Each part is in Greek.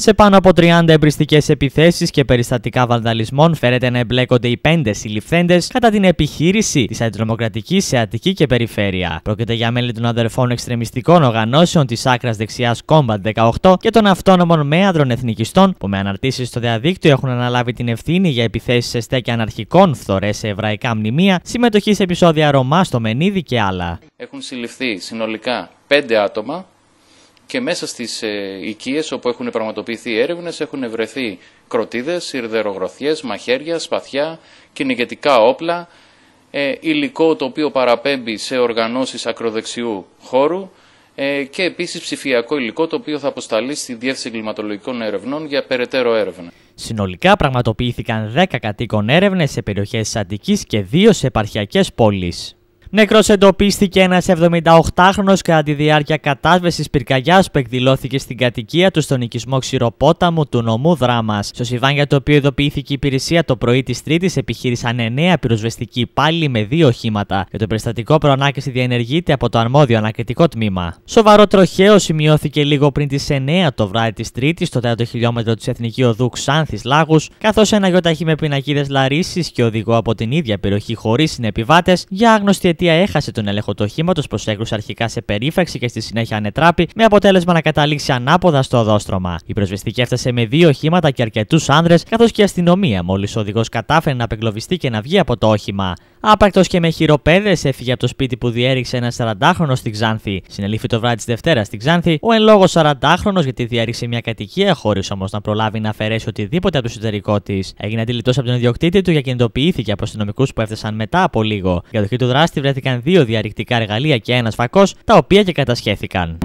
Σε πάνω από 30 εμπριστικές επιθέσεις και περιστατικά βανδαλισμών φέρεται να εμπλέκονται οι πέντε συλληφθέντες κατά την επιχείρηση της αντιτρομοκρατικής σε Αττική και Περιφέρεια. Πρόκειται για μέλη των αδερφών εξτρεμιστικών οργανώσεων της άκρας δεξιάς Combat 18 και των αυτόνομων μέαδρων εθνικιστών που με αναρτήσεις στο διαδίκτυο έχουν αναλάβει την ευθύνη για επιθέσεις σε στέκια αναρχικών, φθορές σε εβραϊκά μνημεία, συμμετοχή σε επεισόδια Ρωμά στο Μενίδη και άλλα. Έχουν συλληφθεί συνολικά πέντε άτομα και μέσα στις ε, οικίες όπου έχουν πραγματοποιηθεί έρευνες έχουν βρεθεί κροτίδες, ιρδερογροθιές, μαχαίρια, σπαθιά, κυνηγετικά όπλα, ε, υλικό το οποίο παραπέμπει σε οργανώσεις ακροδεξιού χώρου ε, και επίσης ψηφιακό υλικό το οποίο θα αποσταλεί στη Διεύθυνση Εγκληματολογικών Ερευνών για περαιτέρω έρευνα. Συνολικά πραγματοποιήθηκαν 10 κατοίκων έρευνες σε περιοχές τη και 2 σε επαρχιακές πόλεις. Νεκρός εντοπίστηκε ένας 78χρονος κατά τη διάρκεια κατάσβεσης πυρκαγιάς που εκδηλώθηκε στην κατοικία του στον οικισμό Ξηροπόταμου του νομού Δράμας. Στο συμβάν για το οποίο ειδοποιήθηκε η υπηρεσία το πρωί της Τρίτης επιχείρησαν 9 πυροσβεστικοί πάλι με δύο οχήματα Για το περιστατικό προανάκριση διενεργείται από το αρμόδιο ανακριτικό τμήμα. Σοβαρό τροχαίο σημειώθηκε λίγο πριν τις 9 το βράδυ της Τρίτης στο 30 χιλιόμετρο της Εθνικής Οδού Ξάνθης Λάγους καθώς ένα γιοταχή με πινακίδες λαρίσει και οδηγό από την ίδια περιοχή χωρίς συνεπιβάτες για άγνωστη αιτία έχασε τον έλεγχο του οχήματος, προσέκρουσε αρχικά σε περίφραξη και στη συνέχεια ανετράπη, με αποτέλεσμα να καταλήξει ανάποδα στο οδόστρωμα. Η προσβεστική έφτασε με δύο οχήματα και αρκετούς άνδρες, καθώς και η αστυνομία, μόλις ο οδηγός κατάφερε να απεγκλωβιστεί και να βγει από το όχημα. Άπακτο και με χειροπέδες έφυγε από το σπίτι που διέριξε ένα 40χρονο στην Ξάνθη. Συνελήφθη το βράδυ της Δευτέρας στην Ξάνθη, ο εν λόγω 40χρονο γιατί διέριξε μια κατοικία, χωρίς όμως να προλάβει να αφαιρέσει οτιδήποτε από το εσωτερικό της. Έγινε αντιλητό από τον ιδιοκτήτη του και κινητοποιήθηκε από αστυνομικούς που έφτασαν μετά από λίγο. Η κατοχή του δράστη βρέθηκαν δύο διαρρηκτικά εργαλεία και ένας φακός, τα οποία και κατασχέθηκαν.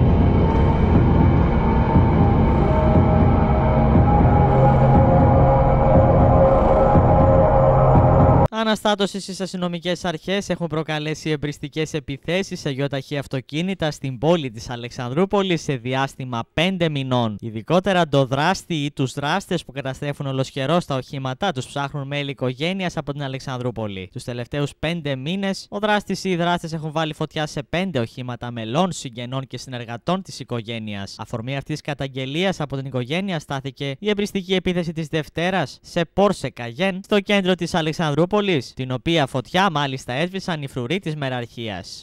Αναστάτωση στις αστυνομικές αρχές έχουν προκαλέσει εμπριστικές επιθέσεις σε γιοταχή αυτοκίνητα στην πόλη της Αλεξανδρούπολης σε διάστημα 5 μηνών. Ειδικότερα το δράστη ή τους δράστες που καταστρέφουν ολοσχερό τα οχήματά τους ψάχνουν μέλη οικογένειας από την Αλεξανδρούπολη. Τους τελευταίους 5 μήνες, ο δράστης ή οι δράστες έχουν βάλει φωτιά σε 5 οχήματα μελών, συγγενών και συνεργατών της οικογένειας. Αφορμή αυτής της καταγγελίας από την οικογένεια στάθηκε η εμπριστική επίθεση της Δευτέρας σε Πόρσε Καγέν στο κέντρο της Αλεξανδρούπολης την οποία φωτιά μάλιστα έσβησαν οι φρουροί της μεραρχίας.